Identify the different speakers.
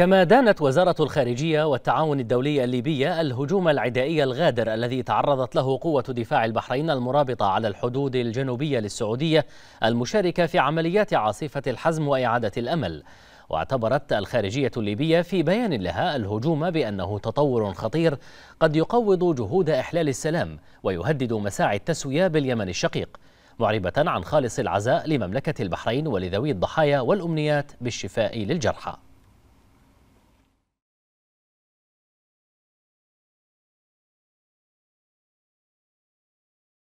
Speaker 1: كما دانت وزارة الخارجية والتعاون الدولي الليبية الهجوم العدائي الغادر الذي تعرضت له قوة دفاع البحرين المرابطة على الحدود الجنوبية للسعودية المشاركة في عمليات عاصفة الحزم وإعادة الأمل واعتبرت الخارجية الليبية في بيان لها الهجوم بأنه تطور خطير قد يقوض جهود إحلال السلام ويهدد مساعي التسوية باليمن الشقيق معربة عن خالص العزاء لمملكة البحرين ولذوي الضحايا والأمنيات بالشفاء للجرحى